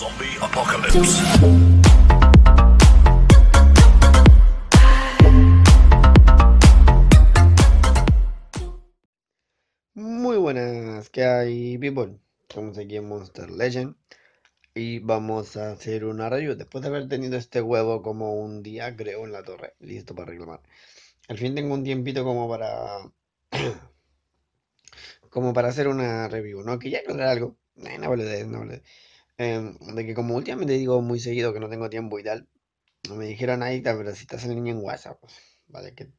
Zombie Apocalypse. Muy buenas, ¿qué hay, people? Estamos aquí en Monster Legend y vamos a hacer una review. Después de haber tenido este huevo como un día, creo, en la torre, listo para reclamar. Al fin tengo un tiempito como para. como para hacer una review, ¿no? Que ya aclarar algo. No, no, no, lo Em, de que como últimamente digo muy seguido que no tengo tiempo y tal, me dijeron ahí, pero si estás en línea en WhatsApp, pues, vale, que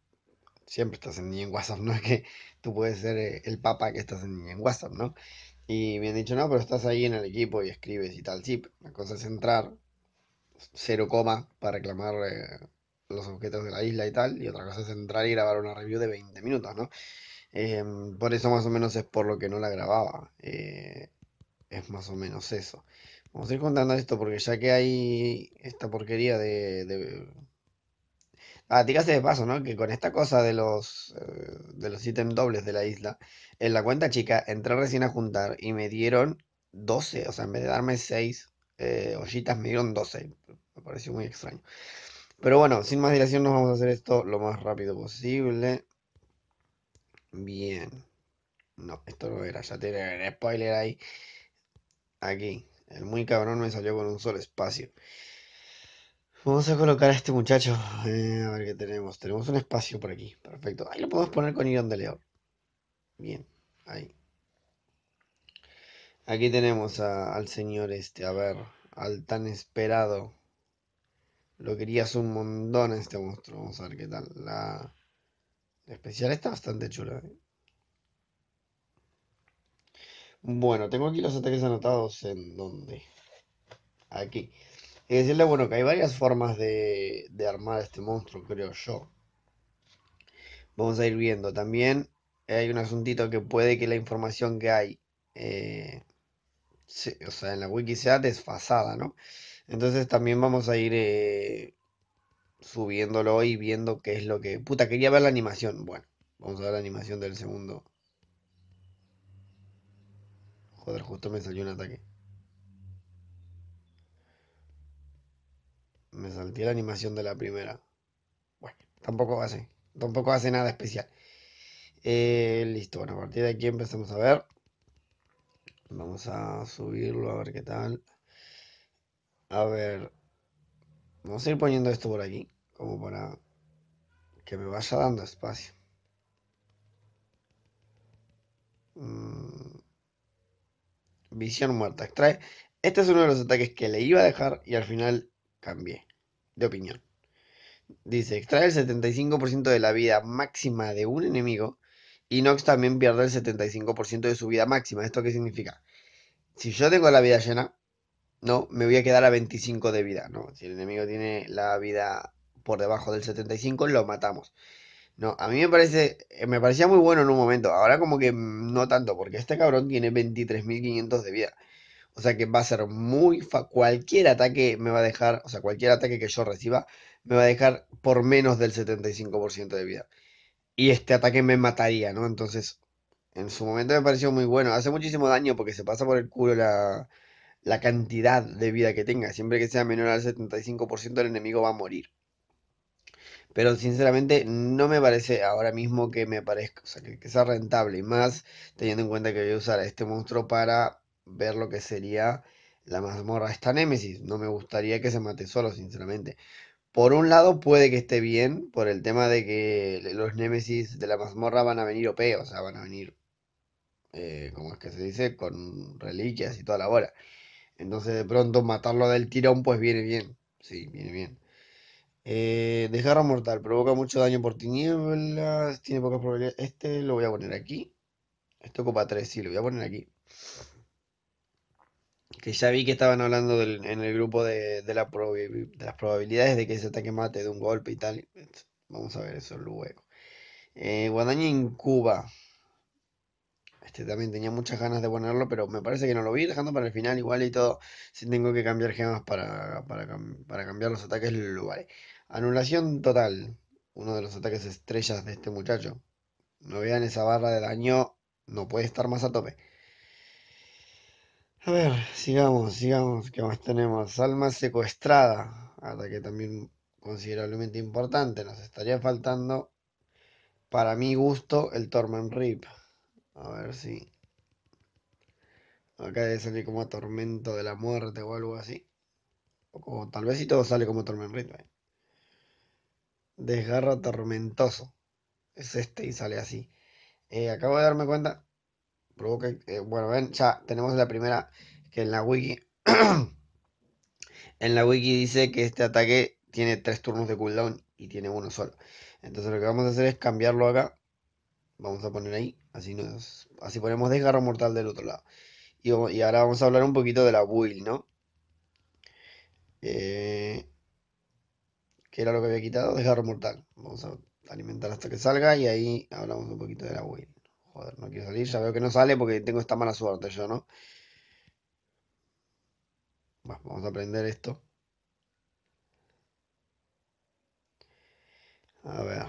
siempre estás en línea en WhatsApp, no es que tú puedes ser eh, el papa que estás en línea en WhatsApp, ¿no? Y me han dicho, no, pero estás ahí en el equipo y escribes y tal, sí, la cosa es entrar, cero coma, para reclamar eh, los objetos de la isla y tal, y otra cosa es entrar y grabar una review de 20 minutos, ¿no? Em, por eso más o menos es por lo que no la grababa, eh, es más o menos eso. Vamos a ir contando esto porque ya que hay esta porquería de... Ah, tiraste de paso, ¿no? Que con esta cosa de los eh, de los ítems dobles de la isla, en la cuenta chica entré recién a juntar y me dieron 12, o sea, en vez de darme 6 eh, ollitas, me dieron 12. Me pareció muy extraño. Pero bueno, sin más dilación, nos vamos a hacer esto lo más rápido posible. Bien. No, esto no era, ya tiene spoiler ahí. Aquí. El muy cabrón me salió con un solo espacio. Vamos a colocar a este muchacho. Eh, a ver qué tenemos. Tenemos un espacio por aquí. Perfecto. Ahí lo podemos poner con irón de león. Bien. Ahí. Aquí tenemos al señor este. A ver. Al tan esperado. Lo querías un montón este monstruo. Vamos a ver qué tal. La, especial está bastante chula. Eh. Bueno, tengo aquí los ataques anotados en dónde, Aquí. Y decirle, bueno, que hay varias formas de, de armar este monstruo, creo yo. Vamos a ir viendo. También eh, hay un asuntito que puede que la información que hay, eh, o sea, en la wiki sea desfasada, ¿no? Entonces también vamos a ir eh, subiéndolo y viendo qué es lo que... Puta, quería ver la animación. Bueno, vamos a ver la animación del segundo Joder, justo me salió un ataque. Me salté la animación de la primera. Bueno, tampoco hace. Tampoco hace nada especial. Eh, listo, bueno, a partir de aquí empezamos a ver. Vamos a subirlo a ver qué tal. A ver. Vamos a ir poniendo esto por aquí. Como para que me vaya dando espacio. Mmm Visión muerta. Extrae. Este es uno de los ataques que le iba a dejar y al final cambié de opinión. Dice, extrae el 75% de la vida máxima de un enemigo y Nox también pierde el 75% de su vida máxima. ¿Esto qué significa? Si yo tengo la vida llena, no, me voy a quedar a 25 de vida, ¿no? Si el enemigo tiene la vida por debajo del 75, lo matamos. No, a mí me parece, eh, me parecía muy bueno en un momento, ahora como que no tanto, porque este cabrón tiene 23.500 de vida. O sea que va a ser muy... cualquier ataque me va a dejar, o sea, cualquier ataque que yo reciba, me va a dejar por menos del 75% de vida. Y este ataque me mataría, ¿no? Entonces, en su momento me pareció muy bueno. Hace muchísimo daño porque se pasa por el culo la, la cantidad de vida que tenga. Siempre que sea menor al 75% el enemigo va a morir pero sinceramente no me parece ahora mismo que me parezca, o sea, que, sea rentable, y más teniendo en cuenta que voy a usar a este monstruo para ver lo que sería la mazmorra esta Némesis. No me gustaría que se mate solo, sinceramente. Por un lado puede que esté bien, por el tema de que los Némesis de la mazmorra van a venir OP, o sea, van a venir, eh, como es que se dice, con reliquias y toda la bola. Entonces de pronto matarlo del tirón pues viene bien, sí, viene bien. Eh, desgarra mortal, provoca mucho daño por tinieblas, tiene pocas probabilidades. Este lo voy a poner aquí. Esto ocupa 3, sí, lo voy a poner aquí. Que ya vi que estaban hablando en el grupo de, las probabilidades de que ese ataque mate de un golpe y tal. Vamos a ver eso luego. Eh, guadaña incuba. Este también tenía muchas ganas de ponerlo, pero me parece que no lo vi, dejando para el final igual y todo. Si tengo que cambiar gemas para, para, cambiar los ataques, lo haré. Anulación total. Uno de los ataques estrellas de este muchacho. No vean esa barra de daño. No puede estar más a tope. A ver, sigamos, sigamos. ¿Qué más tenemos? Alma secuestrada. Ataque también considerablemente importante. Nos estaría faltando, para mi gusto, el Torment Rip. A ver si. Acá debe salir como Tormento de la Muerte o algo así. O tal vez si todo sale como Tormento. Eh. desgarro Desgarra Tormentoso. Es este y sale así. Eh, acabo de darme cuenta. Eh, bueno, ven, ya tenemos la primera que en la wiki. en la wiki dice que este ataque tiene tres turnos de cooldown y tiene uno solo. Entonces lo que vamos a hacer es cambiarlo acá. Vamos a poner ahí Así, así ponemos desgarro mortal del otro lado. Y, y, ahora vamos a hablar un poquito de la will, ¿no? Eh, ¿Qué era lo que había quitado, desgarro mortal. Vamos a alimentar hasta que salga y ahí hablamos un poquito de la will Joder, no quiero salir, ya veo que no sale porque tengo esta mala suerte yo, ¿no? vamos a aprender esto. A ver.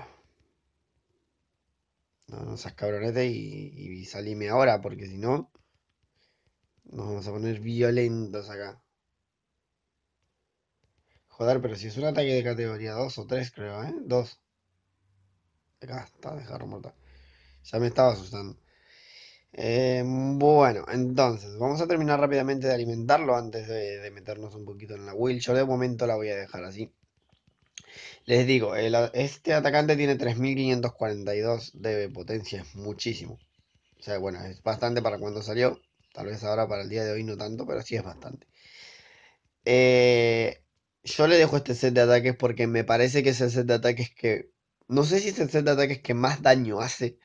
No, no seas cabronete y, y salime ahora, porque si no, nos vamos a poner violentos acá. Joder, pero si es un ataque de categoría 2 o 3, creo, ¿eh? 2. Acá está, dejarlo mortal. Ya me estaba asustando. Em, bueno, entonces, vamos a terminar rápidamente de alimentarlo antes de, de meternos un poquito en la will. Yo de momento la voy a dejar así. Les digo, este atacante tiene 3.542 de potencia, es muchísimo. O sea, bueno, es bastante para cuando salió. Tal vez ahora para el día de hoy no tanto, pero sí es bastante. Eh, yo le dejo este set de ataques porque me parece que es el set de ataques que... No sé si es el set de ataques que más daño hace,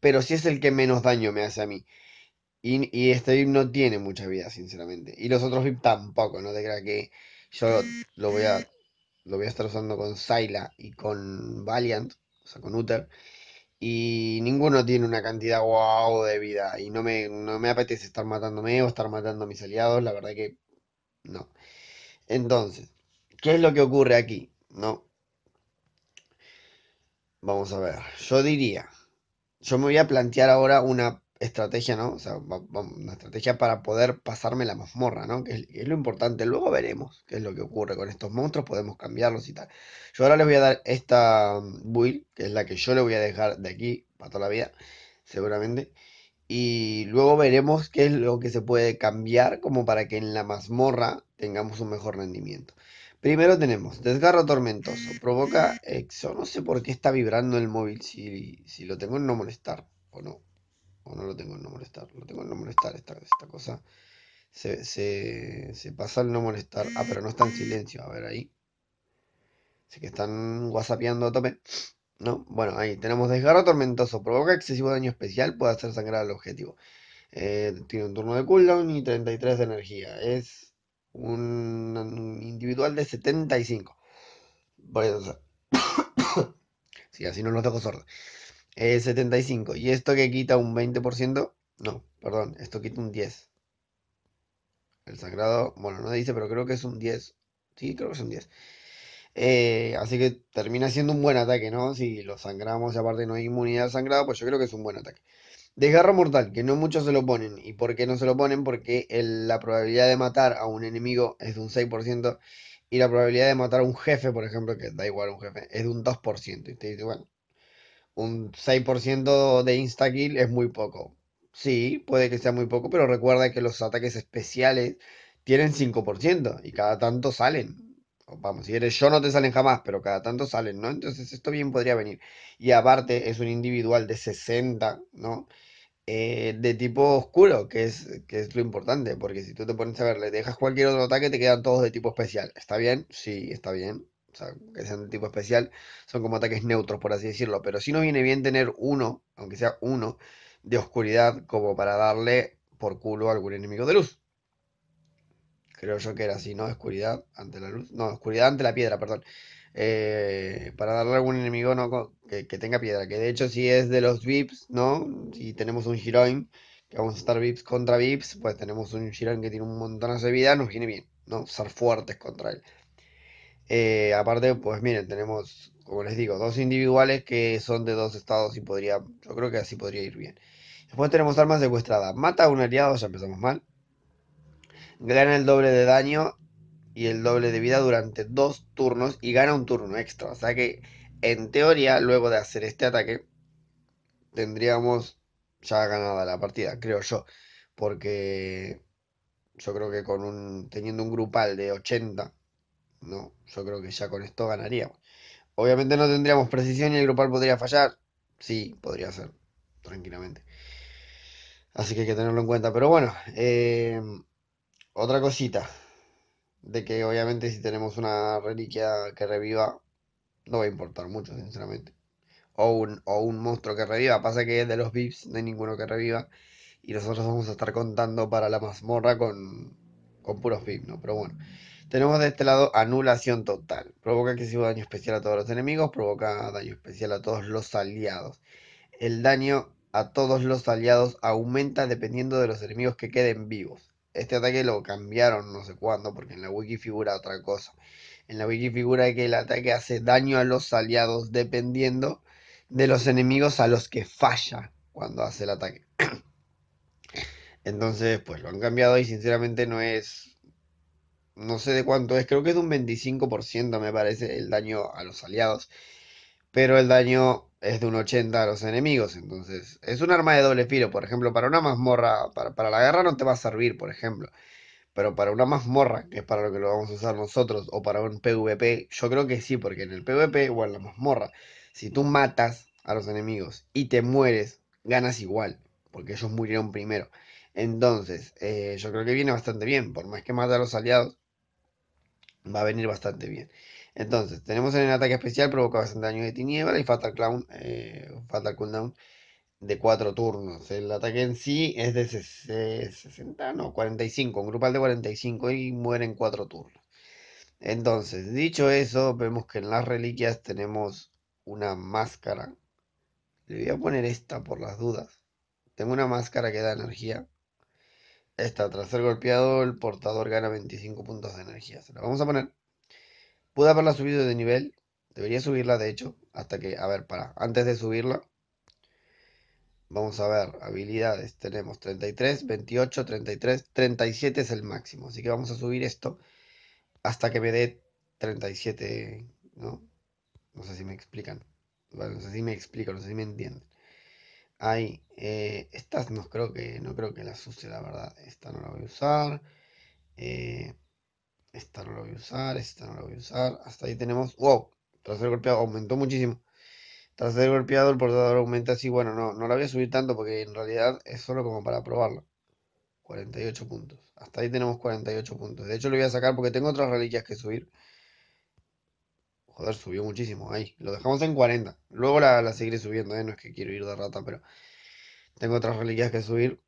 pero sí es el que menos daño me hace a mí. Y, y este VIP no tiene mucha vida, sinceramente. Y los otros VIP tampoco, no te creas que yo lo voy a lo voy a estar usando con Zayla y con Valiant, o sea, con Uther. Y ninguno tiene una cantidad wow de vida. Y no me, no me apetece estar matándome o estar matando a mis aliados. La verdad que no. Entonces, ¿qué es lo que ocurre aquí? No. Vamos a ver. Yo diría. Yo me voy a plantear ahora una estrategia, ¿no? O sea, una estrategia para poder pasarme la mazmorra, ¿no? Que es, lo importante. Luego veremos qué es lo que ocurre con estos monstruos, podemos cambiarlos y tal. Yo ahora les voy a dar esta mm, build, que es la que yo le voy a dejar de aquí para toda la vida, seguramente. Y luego veremos qué es lo que se puede cambiar como para que en la mazmorra tengamos un mejor rendimiento. Primero tenemos desgarro tormentoso, provoca exo. No sé por qué está vibrando el móvil, si lo tengo en no molestar o no no lo tengo en no molestar, lo tengo en no molestar, esta, cosa se, pasa el no molestar, ah, pero no está en silencio, a ver ahí, así que están whatsappeando a tope, ¿no? Bueno, ahí tenemos desgarro tormentoso, provoca excesivo daño especial, puede hacer sangrar al objetivo, eh, tiene un turno de cooldown y 33 de energía, es un, individual de 75, por eso, sí, así no nos dejo sordos. 75. Eh, ¿Y esto que quita un 20%? No, perdón, esto quita un 10. El sangrado, bueno, no dice, pero creo que es un 10. Sí, creo que es un 10. Eh, así que termina siendo un buen ataque, ¿no? Si lo sangramos y aparte no hay inmunidad al sangrado, pues yo creo que es un buen ataque. Desgarro mortal, que no muchos se lo ponen. ¿Y por qué no se lo ponen? Porque la probabilidad de matar a un enemigo es de un 6% y la probabilidad de matar a un jefe, por ejemplo, que da igual a un jefe, es de un 2%. Y te dice, bueno, un 6% de insta-kill es muy poco. Sí, puede que sea muy poco, pero recuerda que los ataques especiales tienen 5% y cada tanto salen. Vamos, si eres yo no te salen jamás, pero cada tanto salen, ¿no? Entonces esto bien podría venir. Y aparte es un individual de 60, ¿no? Eh, de tipo oscuro, que es, que es lo importante, porque si tú te pones a ver, le dejas cualquier otro ataque, te quedan todos de tipo especial. ¿Está bien? Sí, está bien o que sean de tipo especial, son como ataques neutros, por así decirlo. Pero sí nos viene bien tener uno, aunque sea uno, de oscuridad como para darle por culo a algún enemigo de luz. Creo yo que era así, ¿no? Oscuridad ante la luz. No, oscuridad ante la piedra, perdón. Eh, para darle a algún enemigo ¿no? que, que, tenga piedra. Que de hecho, si es de los VIPs, ¿no? Si tenemos un heroin, que vamos a estar VIPs contra VIPs, pues tenemos un Heroin que tiene un montón de vida, nos viene bien, ¿no? Ser fuertes contra él. Eh, aparte, pues miren, tenemos, como les digo, dos individuales que son de dos estados y podría, yo creo que así podría ir bien. Después tenemos armas secuestradas. Mata a un aliado, ya empezamos mal. Gana el doble de daño y el doble de vida durante dos turnos y gana un turno extra. O sea que, en teoría, luego de hacer este ataque, tendríamos ya ganada la partida, creo yo. Porque yo creo que con un, teniendo un grupal de 80 ¿no? Yo creo que ya con esto ganaríamos. Obviamente no tendríamos precisión y el grupal podría fallar. Sí, podría ser, tranquilamente. Así que hay que tenerlo en cuenta. Pero bueno, em, otra cosita. De que obviamente si tenemos una reliquia que reviva, no va a importar mucho, sinceramente. O un, o un monstruo que reviva. Pasa que es de los VIPs no hay ninguno que reviva. Y nosotros vamos a estar contando para la mazmorra con, con puros VIPs, ¿no? Pero bueno. Tenemos de este lado anulación total. Provoca que daño especial a todos los enemigos, provoca daño especial a todos los aliados. El daño a todos los aliados aumenta dependiendo de los enemigos que queden vivos. Este ataque lo cambiaron no sé cuándo porque en la wiki figura otra cosa. En la wiki figura que el ataque hace daño a los aliados dependiendo de los enemigos a los que falla cuando hace el ataque. Entonces, pues lo han cambiado y sinceramente no es no sé de cuánto es, creo que es de un 25% me parece el daño a los aliados, pero el daño es de un 80% a los enemigos, entonces es un arma de doble filo, por ejemplo, para una mazmorra, para, la guerra no te va a servir, por ejemplo, pero para una mazmorra, que es para lo que lo vamos a usar nosotros, o para un PvP, yo creo que sí, porque en el PvP o en la mazmorra, si tú matas a los enemigos y te mueres, ganas igual, porque ellos murieron primero. Entonces, eh, yo creo que viene bastante bien, por más que mata a los aliados, va a venir bastante bien. Entonces, tenemos en el ataque especial, provocado bastante daño de tiniebla y Fatal, Clown, eh, Fatal Cooldown de 4 turnos. El ataque en sí es de 60, no, 45, un grupal de 45 y muere en 4 turnos. Entonces, dicho eso, vemos que en las reliquias tenemos una máscara. Le voy a poner esta por las dudas. Tengo una máscara que da energía esta, tras ser golpeado, el portador gana 25 puntos de energía. Se la vamos a poner. Pude haberla subido de nivel. Debería subirla, de hecho. Hasta que, a ver, para. Antes de subirla. Vamos a ver, habilidades. Tenemos 33, 28, 33, 37 es el máximo. Así que vamos a subir esto hasta que me dé 37, ¿no? No sé si me explican. Bueno, no sé si me explican, no sé si me entienden. Ahí, eh, estas no creo que no creo que las use, la verdad. Esta no la voy a usar. Eh, esta no la voy a usar. Esta no la voy a usar. Hasta ahí tenemos. Wow. Tras ser golpeado aumentó muchísimo. Tras ser golpeado el portador aumenta así. Bueno, no, no la voy a subir tanto porque en realidad es solo como para probarlo. 48 puntos. Hasta ahí tenemos 48 puntos. De hecho, lo voy a sacar porque tengo otras reliquias que subir. Joder, subió muchísimo ahí. Lo dejamos en 40. Luego la, la seguiré subiendo, eh. No es que quiero ir de rata, pero tengo otras reliquias que subir.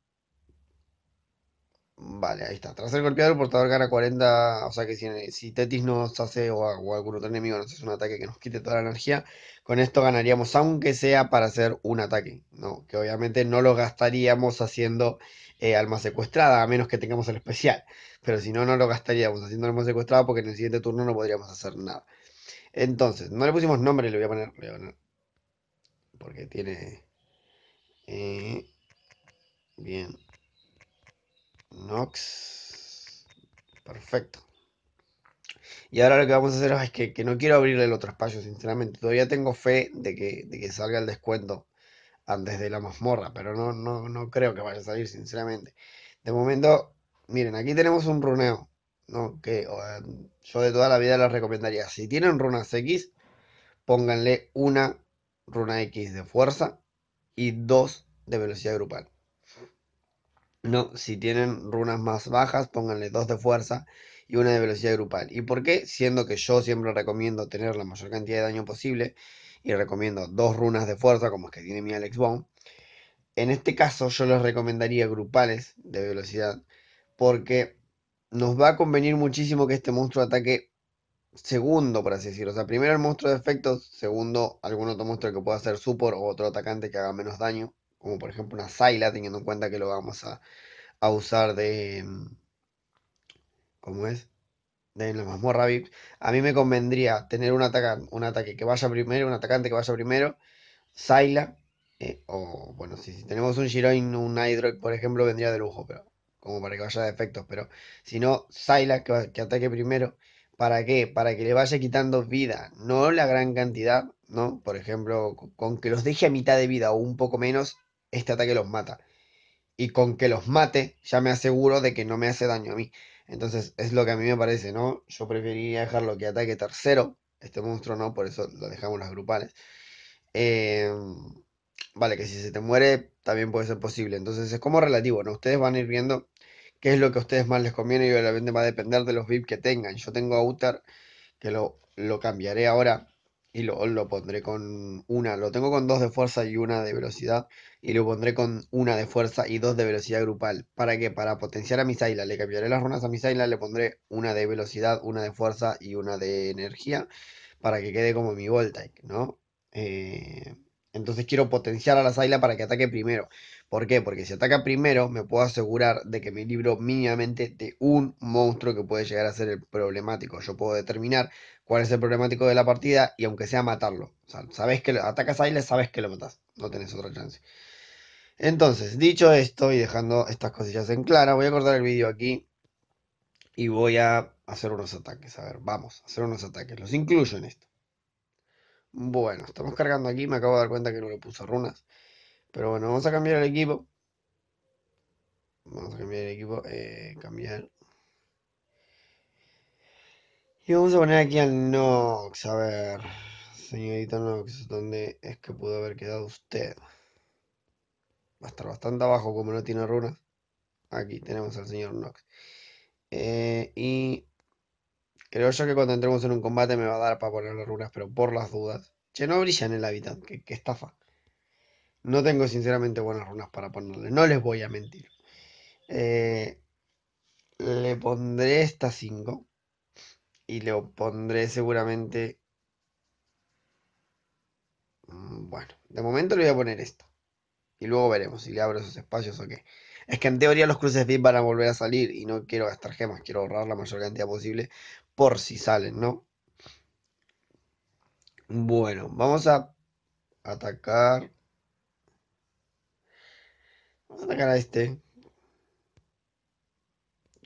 Vale, ahí está. Tras ser golpeado, el portador gana 40. O sea que si, si Tetis nos hace o, algún otro enemigo nos hace un ataque que nos quite toda la energía, con esto ganaríamos, aunque sea para hacer un ataque. ¿no? Que obviamente no lo gastaríamos haciendo eh, alma secuestrada, a menos que tengamos el especial. Pero si no, no lo gastaríamos haciendo alma secuestrada porque en el siguiente turno no podríamos hacer nada. Entonces, no le pusimos nombre, le voy a poner, le voy a poner porque tiene... Eh, bien. Nox. Perfecto. Y ahora lo que vamos a hacer es que, no quiero abrirle el otro espacio, sinceramente. Todavía tengo fe de que, de que salga el descuento antes de la mazmorra, pero no, no, no creo que vaya a salir, sinceramente. De momento, miren, aquí tenemos un runeo. Que em, yo de toda la vida las recomendaría, si tienen runas X, pónganle una runa X de fuerza y dos de velocidad grupal. No, si tienen runas más bajas, pónganle dos de fuerza y una de velocidad grupal. ¿Y por qué? Siendo que yo siempre recomiendo tener la mayor cantidad de daño posible y recomiendo dos runas de fuerza como es que tiene mi Alex Bond. En este caso yo les recomendaría grupales de velocidad porque nos va a convenir muchísimo que este monstruo ataque segundo, por así decirlo. O sea, primero el monstruo de efectos, segundo algún otro monstruo que pueda hacer support o otro atacante que haga menos daño, como por ejemplo una Zaila, teniendo en cuenta que lo vamos a, usar de... Mm, ¿Cómo es? De la mazmorra VIP. A mí me convendría tener un, atacante, un ataque que vaya primero, un atacante que vaya primero, Zaila, eh, o bueno, si, tenemos un Giroin, un Hydroid, por ejemplo, vendría de lujo, pero como para que vaya de efectos, pero si no, Zyla, que, ataque primero. ¿Para qué? Para que le vaya quitando vida, no la gran cantidad, ¿no? Por ejemplo, con que los deje a mitad de vida o un poco menos, este ataque los mata. Y con que los mate, ya me aseguro de que no me hace daño a mí. Entonces, es lo que a mí me parece, ¿no? Yo preferiría dejarlo que ataque tercero, este monstruo no, por eso lo dejamos las grupales. Em, vale, que si se te muere, también puede ser posible. Entonces, es como relativo, ¿no? Ustedes van a ir viendo qué es lo que a ustedes más les conviene y obviamente va a depender de los VIP que tengan. Yo tengo Outer que lo, cambiaré ahora y lo, lo, pondré con una. Lo tengo con dos de fuerza y una de velocidad. Y lo pondré con una de fuerza y dos de velocidad grupal. ¿Para qué? Para potenciar a mis islas. Le cambiaré las runas a mis islas. Le pondré una de velocidad, una de fuerza y una de energía. Para que quede como mi Voltaic, ¿no? Eh, entonces quiero potenciar a las islas para que ataque primero. ¿Por qué? Porque si ataca primero, me puedo asegurar de que me libro mínimamente de un monstruo que puede llegar a ser el problemático. Yo puedo determinar cuál es el problemático de la partida y aunque sea matarlo. sabes que lo, atacas a le sabes que lo matas. No tenés otra chance. Entonces, dicho esto y dejando estas cosillas en clara, voy a cortar el vídeo aquí y voy a hacer unos ataques. A ver, vamos, hacer unos ataques. Los incluyo en esto. Bueno, estamos cargando aquí, me acabo de dar cuenta que no le puso runas. Pero bueno, vamos a cambiar el equipo. Vamos a cambiar el equipo. Eh, cambiar. Y vamos a poner aquí al Nox. A ver, señorita Nox, ¿dónde es que pudo haber quedado usted? Va a estar bastante abajo como no tiene runas. Aquí tenemos al señor Nox. Eh, y creo yo que cuando entremos en un combate me va a dar para poner las runas, pero por las dudas. Che, no brilla en el hábitat. Que estafa. No tengo sinceramente buenas runas para ponerle, no les voy a mentir. Eh, le pondré esta 5 y le pondré seguramente... Mm, bueno, de momento le voy a poner esta. Y luego veremos si le abro esos espacios o qué. Es que en teoría los cruces VIP van a volver a salir y no quiero gastar gemas, quiero ahorrar la mayor cantidad posible por si salen, ¿no? Bueno, vamos a atacar a este.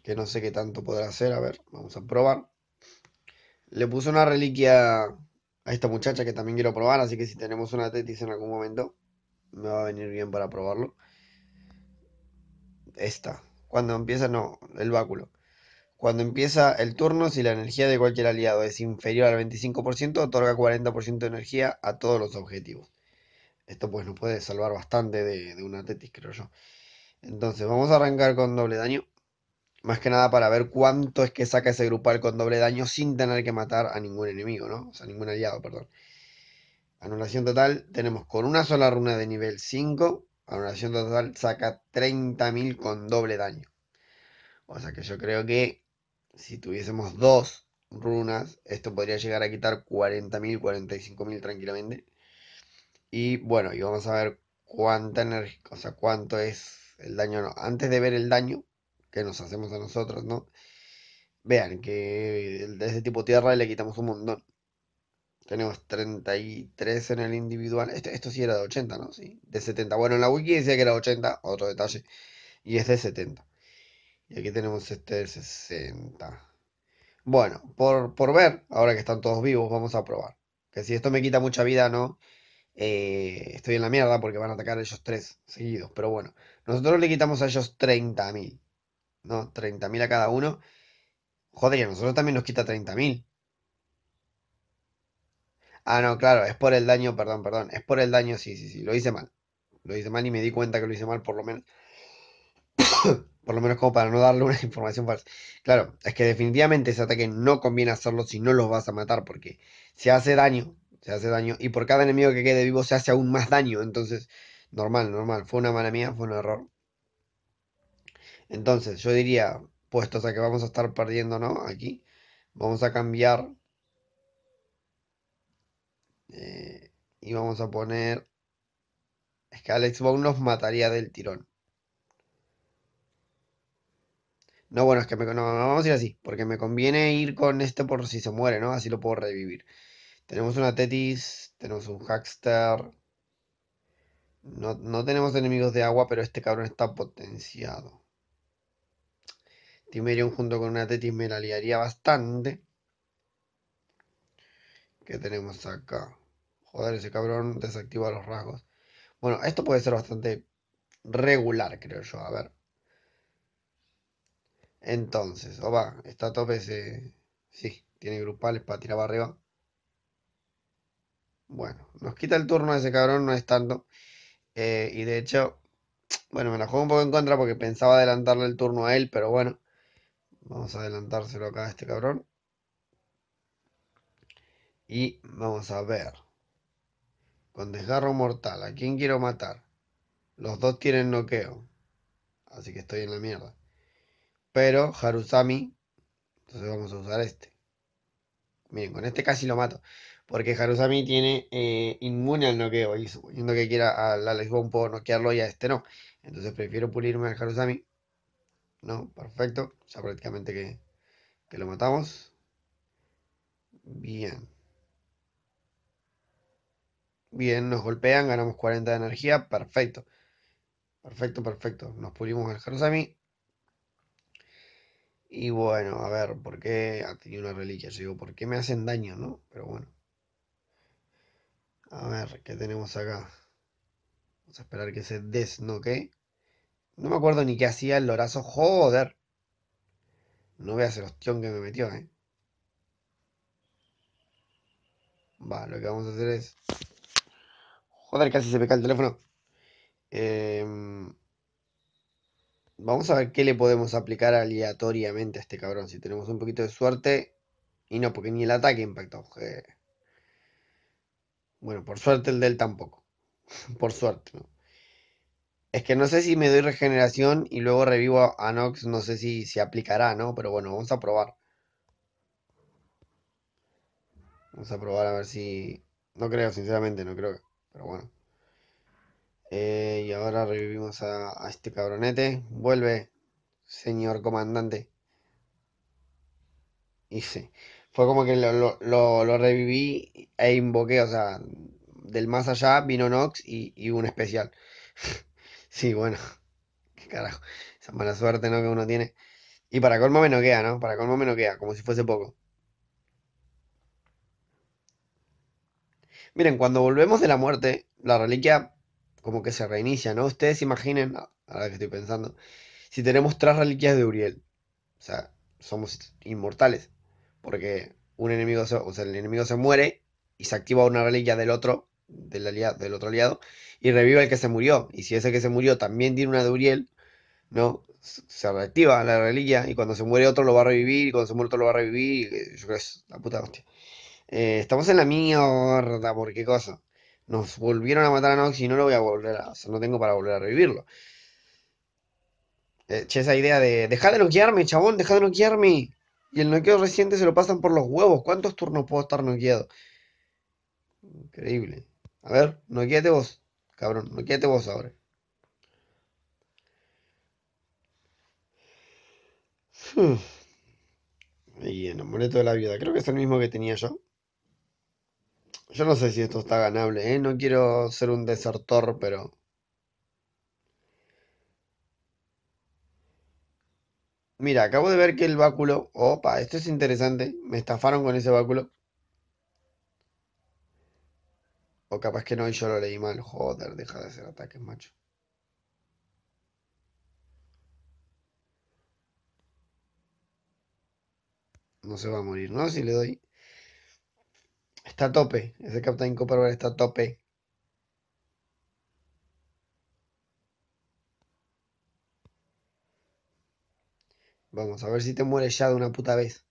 Que no sé qué tanto podrá hacer. A ver, vamos a probar. Le puse una reliquia a esta muchacha que también quiero probar. Así que si tenemos una tetis en algún momento, me va a venir bien para probarlo. Esta. Cuando empieza, no, el báculo. Cuando empieza el turno, si la energía de cualquier aliado es inferior al 25%, otorga 40% de energía a todos los objetivos. Esto pues nos puede salvar bastante de, una tetis, creo yo. Entonces vamos a arrancar con doble daño. Más que nada para ver cuánto es que saca ese grupal con doble daño sin tener que matar a ningún enemigo, ¿no? O sea, ningún aliado, perdón. Anulación total, tenemos con una sola runa de nivel 5, anulación total saca 30.000 con doble daño. O sea que yo creo que si tuviésemos dos runas, esto podría llegar a quitar 40.000, 45.000 tranquilamente. Y bueno, y vamos a ver cuánta energía, o sea, cuánto es el daño. No. Antes de ver el daño que nos hacemos a nosotros, ¿no? Vean que de ese tipo tierra le quitamos un montón. Tenemos 33 en el individual. Este, esto, sí era de 80, ¿no? Sí, de 70. Bueno, en la wiki decía que era 80, otro detalle. Y es de 70. Y aquí tenemos este de 60. Bueno, por ver, ahora que están todos vivos, vamos a probar. Que si esto me quita mucha vida, ¿no? Eh, estoy en la mierda porque van a atacar a ellos tres seguidos. Pero bueno, nosotros le quitamos a ellos 30.000. ¿No? 30.000 a cada uno. Joder, a nosotros también nos quita 30.000. Ah, no, claro, es por el daño, perdón, perdón. Es por el daño, sí, sí, sí. Lo hice mal. Lo hice mal y me di cuenta que lo hice mal, por lo menos. por lo menos como para no darle una información falsa. Claro, es que definitivamente ese ataque no conviene hacerlo si no los vas a matar, porque se hace daño, se hace daño. Y por cada enemigo que quede vivo se hace aún más daño. Entonces, normal, normal. Fue una mala mía, fue un error. Entonces, yo diría, puesto a que vamos a estar perdiendo, ¿no? Aquí, vamos a cambiar. Eh, y vamos a poner... Es que Alex Bone nos mataría del tirón. No, bueno, es que me, no, vamos a ir así, porque me conviene ir con este por si se muere, ¿no? Así lo puedo revivir. Tenemos una Tetis, tenemos un Hackster. No, tenemos enemigos de agua, pero este cabrón está potenciado. Timerion junto con una Tetis me la liaría bastante. ¿Qué tenemos acá? Joder, ese cabrón desactiva los rasgos. Bueno, esto puede ser bastante regular, creo yo. A ver. Entonces, va está a tope ese... Sí, tiene grupales para tirar para arriba. Bueno, nos quita el turno a ese cabrón, no es tanto. Eh, y de hecho, bueno, me la juego un poco en contra porque pensaba adelantarle el turno a él, pero bueno. Vamos a adelantárselo acá a este cabrón. Y vamos a ver. Con desgarro mortal, ¿a quién quiero matar? Los dos tienen noqueo. Así que estoy en la mierda. Pero Harusami. Entonces vamos a usar este. Miren, con este casi lo mato porque Harusami tiene eh, inmune al noqueo y suponiendo que quiera al Alejón puedo noquearlo y a este no. Entonces prefiero pulirme al Harusami. No, perfecto. Ya prácticamente que, lo matamos. Bien. Bien, nos golpean, ganamos 40 de energía. Perfecto. Perfecto, perfecto. Nos pulimos al Harusami. Y bueno, a ver, ¿por qué? Ha ah, tenido una reliquia. Yo digo, ¿por qué me hacen daño, no? Pero bueno. A ver, ¿qué tenemos acá? Vamos a esperar que se desnoque. No me acuerdo ni qué hacía el lorazo. Joder. No veas el ostión que me metió, ¿eh? Va, lo que vamos a hacer es... Joder, casi se peca el teléfono. Em, vamos a ver qué le podemos aplicar aleatoriamente a este cabrón. Si tenemos un poquito de suerte. Y no, porque ni el ataque impactó. Bueno, por suerte el del tampoco. por suerte, ¿no? Es que no sé si me doy regeneración y luego revivo a Nox, no sé si se aplicará, ¿no? Pero bueno, vamos a probar. Vamos a probar a ver si... No creo, sinceramente, no creo. Pero bueno. Eh, y ahora revivimos a, a este cabronete. Vuelve, señor comandante. Y sí fue como que lo, reviví e invoqué, o sea, del más allá vino Nox y, y un especial. sí, bueno, qué carajo, esa mala suerte, ¿no? Que uno tiene. Y para colmo me noquea, ¿no? Para colmo me noquea, como si fuese poco. Miren, cuando volvemos de la muerte, la reliquia como que se reinicia, ¿no? Ustedes imaginen, ahora que estoy pensando, si tenemos tres reliquias de Uriel, o sea, somos inmortales. Porque un enemigo, se, el enemigo se muere y se activa una reliquia del otro, del, aliado, del otro aliado, y revive el que se murió. Y si ese que se murió también tiene una de Uriel, ¿no? Se reactiva la reliquia y cuando se muere otro lo va a revivir, y cuando se muere otro lo va a revivir. Eh, yo creo que es la puta hostia. Eh, estamos en la mierda, ¿por qué cosa? Nos volvieron a matar a Nox y no lo voy a volver a. no tengo para volver a revivirlo. Eh, esa idea de. dejar de noquearme, chabón, deja de noquearme. Y el noqueo reciente se lo pasan por los huevos. ¿Cuántos turnos puedo estar noqueado? Increíble. A ver, noqueate vos, cabrón. Noqueate vos ahora. Hmm. Ahí, Y en amuleto de la vida. Creo que es el mismo que tenía yo. Yo no sé si esto está ganable, ¿eh? No quiero ser un desertor, pero... Mira, acabo de ver que el báculo. Opa, esto es interesante. Me estafaron con ese báculo. O capaz que no, y yo lo leí mal. Joder, deja de hacer ataques, macho. No se va a morir, ¿no? Si le doy. Está a tope. Ese Captain Copperware está a tope. Vamos, a ver si te mueres ya de una puta vez.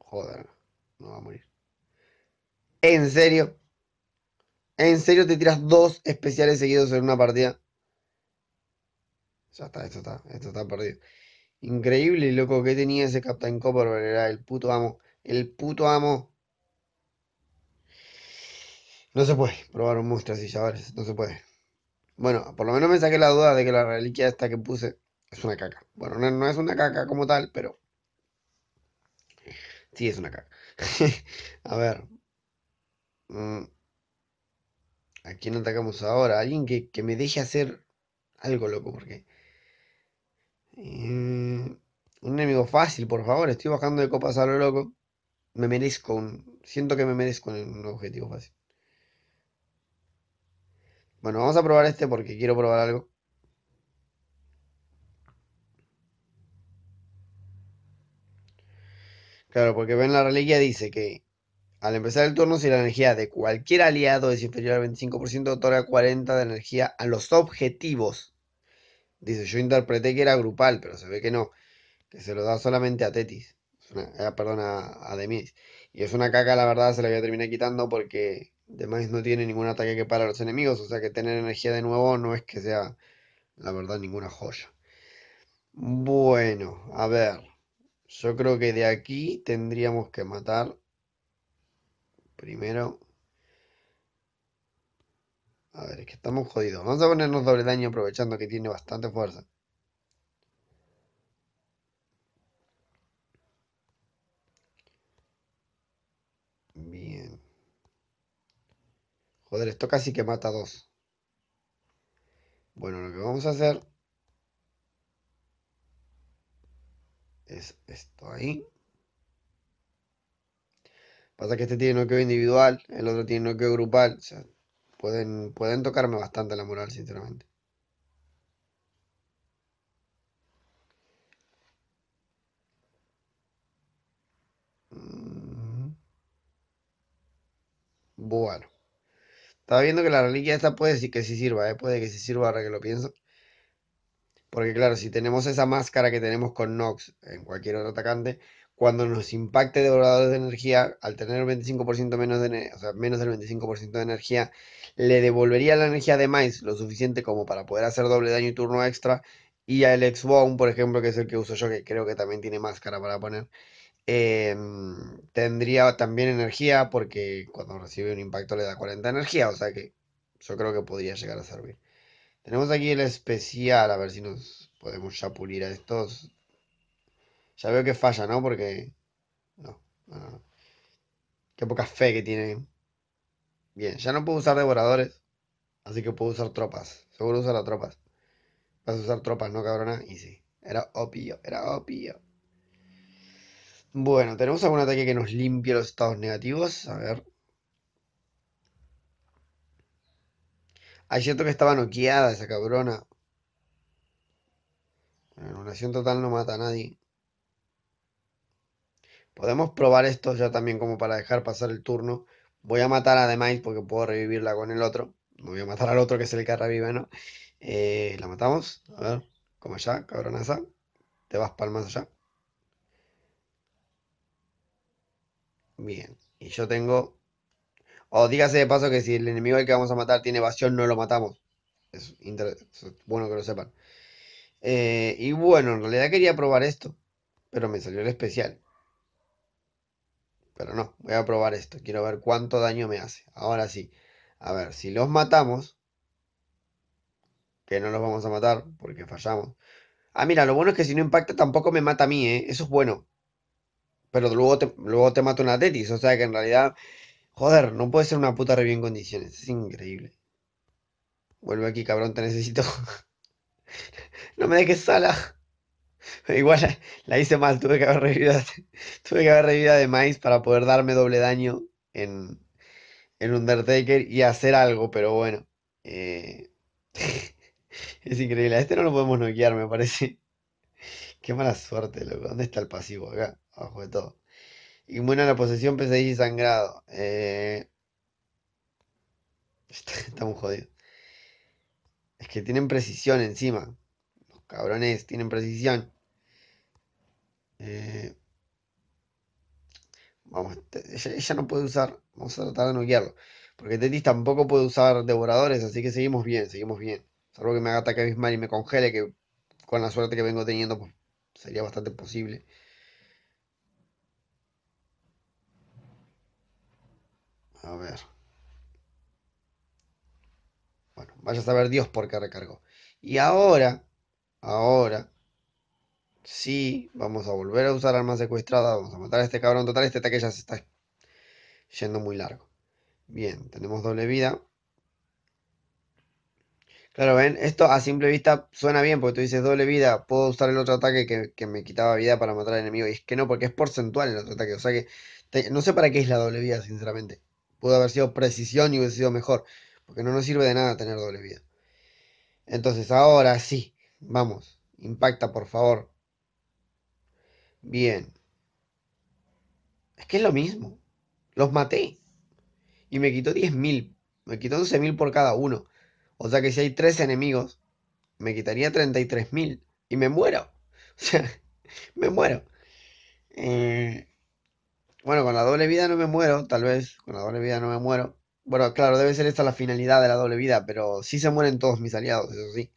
Joder, no va a morir. ¿En serio? ¿En serio te tiras dos especiales seguidos en una partida? Ya está, esto está, esto está perdido. Increíble, loco, que tenía ese Captain Copper? era el puto amo. El puto amo. No se puede probar un monstruo así, chavales, no se puede. Bueno, por lo menos me saqué la duda de que la reliquia esta que puse es una caca. Bueno, no, es una caca como tal, pero sí es una caca. a ver. Mm. ¿A quién atacamos ahora? Alguien que, me deje hacer algo loco, porque... Eh, un enemigo fácil, por favor. Estoy bajando de copas a lo loco. Me merezco un... Siento que me merezco un objetivo fácil. Bueno, vamos a probar este porque quiero probar algo. Claro, porque ven la reliquia dice que al empezar el turno, si la energía de cualquier aliado es inferior al 25%, otorga 40 de energía a los objetivos. Dice, yo interpreté que era grupal, pero se ve que no. Que se lo da solamente a Tetis. Eh, perdón, a, a, Demis. Y es una caca, la verdad, se la voy a terminar quitando porque Demis no tiene ningún ataque que para los enemigos. O sea que tener energía de nuevo no es que sea, la verdad, ninguna joya. Bueno, a ver. Yo creo que de aquí tendríamos que matar primero. A ver, es que estamos jodidos. Vamos a ponernos doble daño aprovechando que tiene bastante fuerza. Bien. Joder, esto casi que mata a dos. Bueno, lo que vamos a hacer es esto ahí. Pasa que este tiene noqueo individual, el otro tiene noqueo grupal. O sea, pueden, pueden tocarme bastante la moral, sinceramente. Mm. Bueno. Estaba viendo que la reliquia esta puede decir que sí sirva, eh, puede que sí sirva ahora que lo pienso. Porque claro, si tenemos esa máscara que tenemos con Nox en cualquier otro atacante, cuando nos impacte devoradores de energía, al tener el 25% menos, de, menos del 25% de energía, le devolvería la energía de Mice lo suficiente como para poder hacer doble daño y turno extra. Y al X-Bone, por ejemplo, que es el que uso yo, que creo que también tiene máscara para poner, em, tendría también energía porque cuando recibe un impacto le da 40 energía, o sea que yo creo que podría llegar a servir. Tenemos aquí el especial, a ver si nos podemos ya pulir a estos. Ya veo que falla, ¿no? Porque... No, Qué poca fe que tiene. Bien, ya no puedo usar devoradores. Así que puedo usar tropas. Seguro usar las tropas. Vas a usar tropas, ¿no, cabrona? Y sí. Era opio, era opio. Bueno, ¿tenemos algún ataque que nos limpie los estados negativos? A ver. Hay cierto que estaba noqueada esa cabrona. una anulación total no mata a nadie. Podemos probar esto ya también como para dejar pasar el turno. Voy a matar a Demais porque puedo revivirla con el otro. No voy a matar al otro que es el que revive, ¿no? Eh, la matamos. A ver. Como ya, cabronaza. Te vas palmas allá. Bien. Y yo tengo o dígase de paso que si el enemigo al que vamos a matar tiene evasión, no lo matamos. Es, bueno que lo sepan. Eh, y bueno, en realidad quería probar esto, pero me salió el especial. Pero no, voy a probar esto. Quiero ver cuánto daño me hace. Ahora sí. A ver, si los matamos, que no los vamos a matar porque fallamos. Ah, mira, lo bueno es que si no impacta tampoco me mata a mí, ¿eh? Eso es bueno. Pero luego te, luego te mata una tetis, o sea que en realidad Joder, no puede ser una puta review en condiciones. Es increíble. Vuelve aquí, cabrón, te necesito. no me dejes sala. Igual la, hice mal, tuve que haber revivido, tuve que haber de maíz para poder darme doble daño en, en Undertaker y hacer algo, pero bueno. Eh, es increíble. A este no lo podemos noquear, me parece. Qué mala suerte, loco. ¿Dónde está el pasivo? Acá, abajo de todo. Y buena la posesión, pesadilla y sangrado. Eh, Estamos jodidos. Es que tienen precisión encima. Los cabrones tienen precisión. Eh, vamos, ella, no puede usar. Vamos a tratar de no guiarlo Porque Tetis tampoco puede usar devoradores, así que seguimos bien, seguimos bien. Salvo que me haga ataque abismal y me congele, que con la suerte que vengo teniendo, pues sería bastante posible. A ver. Bueno, vaya a saber Dios por qué recargó. Y ahora, ahora, sí, vamos a volver a usar armas secuestradas. Vamos a matar a este cabrón. Total, este ataque ya se está yendo muy largo. Bien, tenemos doble vida. Claro, ven, esto a simple vista suena bien porque tú dices doble vida, puedo usar el otro ataque que, me quitaba vida para matar al enemigo. Y es que no, porque es porcentual el otro ataque. O sea que no sé para qué es la doble vida, sinceramente pudo haber sido precisión y hubiese sido mejor, porque no nos sirve de nada tener doble vida. Entonces ahora sí, vamos, impacta por favor. Bien. Es que es lo mismo. Los maté. Y me quitó 10.000. Me quitó 12.000 por cada uno. O sea que si hay tres enemigos, me quitaría 33.000. Y me muero. O sea, me muero. Eh, bueno, con la doble vida no me muero, tal vez. Con la doble vida no me muero. Bueno, claro, debe ser esta la finalidad de la doble vida, pero sí se mueren todos mis aliados, eso sí.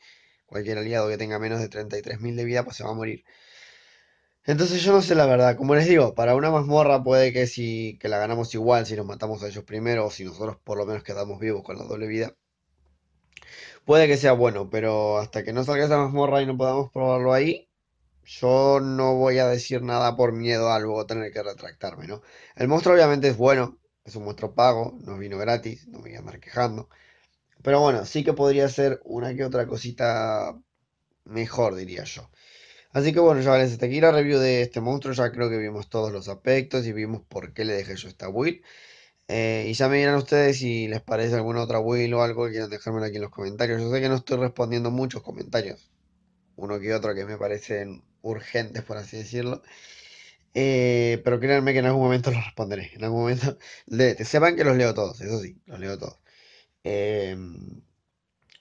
Cualquier aliado que tenga menos de 33.000 de vida, pues se va a morir. Entonces yo no sé la verdad. Como les digo, para una mazmorra puede que si que la ganamos igual, si nos matamos a ellos primero, o si nosotros por lo menos quedamos vivos con la doble vida. Puede que sea bueno, pero hasta que no salga esa mazmorra y no podamos probarlo ahí, yo no voy a decir nada por miedo a luego tener que retractarme, ¿no? El monstruo obviamente es bueno, es un monstruo pago, nos vino gratis, no me voy a andar quejando. Pero bueno, sí que podría ser una que otra cosita mejor, diría yo. Así que bueno, ya les hasta aquí la review de este monstruo. Ya creo que vimos todos los aspectos y vimos por qué le dejé yo esta build. Eh, y ya me dirán ustedes si les parece alguna otra will o algo. quieran dejármelo aquí en los comentarios. Yo sé que no estoy respondiendo muchos comentarios. Uno que otro que me parecen urgentes, por así decirlo. Eh, pero créanme que en algún momento los responderé. En algún momento, sepan que los leo todos, eso sí, los leo todos. Em,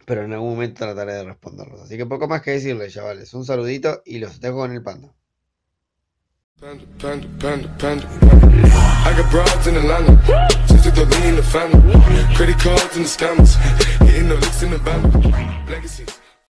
pero en algún momento trataré de responderlos. Así que poco más que decirles, chavales. Un saludito y los dejo con el panda.